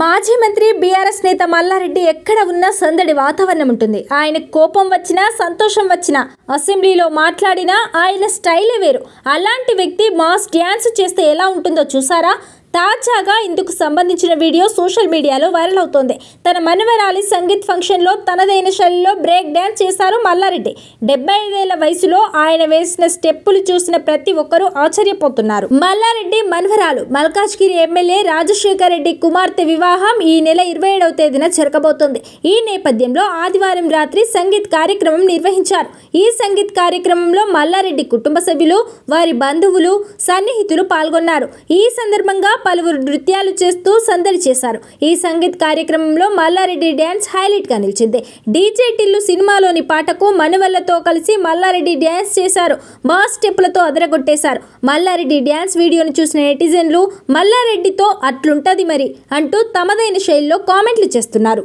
మాజీ మంత్రి బీఆర్ఎస్ నేత మల్లారెడ్డి ఎక్కడ ఉన్నా సందడి వాతావరణం ఉంటుంది ఆయన కోపం వచ్చినా సంతోషం వచ్చినా అసెంబ్లీలో మాట్లాడినా ఆయన స్టైలే వేరు అలాంటి వ్యక్తి మాస్ డ్యాన్స్ చేస్తే ఎలా ఉంటుందో చూసారా తాజాగా ఇందుకు సంబంధించిన వీడియో సోషల్ మీడియాలో వైరల్ అవుతోంది తన మనవరాలి సంగీత్ ఫంక్షన్లో తనదైన శైలిలో బ్రేక్ డ్యాన్స్ చేశారు మల్లారెడ్డి డెబ్బై ఐదేళ్ల వయసులో ఆయన వేసిన స్టెప్పులు చూసిన ప్రతి ఒక్కరూ ఆశ్చర్యపోతున్నారు మల్లారెడ్డి మనవరాలు మల్కాజ్గిరి ఎమ్మెల్యే రాజశేఖర్ రెడ్డి కుమార్తె వివాహం ఈ నెల ఇరవై ఏడవ తేదీన జరగబోతోంది ఈ నేపథ్యంలో ఆదివారం రాత్రి సంగీత్ కార్యక్రమం నిర్వహించారు ఈ సంగీత్ కార్యక్రమంలో మల్లారెడ్డి కుటుంబ సభ్యులు వారి బంధువులు సన్నిహితులు పాల్గొన్నారు ఈ సందర్భంగా పలువురు నృత్యాలు చేస్తూ సందడి చేశారు ఈ సంగీత్ కార్యక్రమంలో మల్లారెడ్డి డ్యాన్స్ హైలైట్ గా నిలిచింది డీజే టిల్లు సినిమాలోని పాటకు మనువల్లతో కలిసి మల్లారెడ్డి డ్యాన్స్ చేశారు మా స్టెప్లతో అదరగొట్టేశారు మల్లారెడ్డి డ్యాన్స్ వీడియోను చూసిన నెటిజన్లు మల్లారెడ్డితో అట్లుంటది మరి అంటూ తమదైన శైలిలో కామెంట్లు చేస్తున్నారు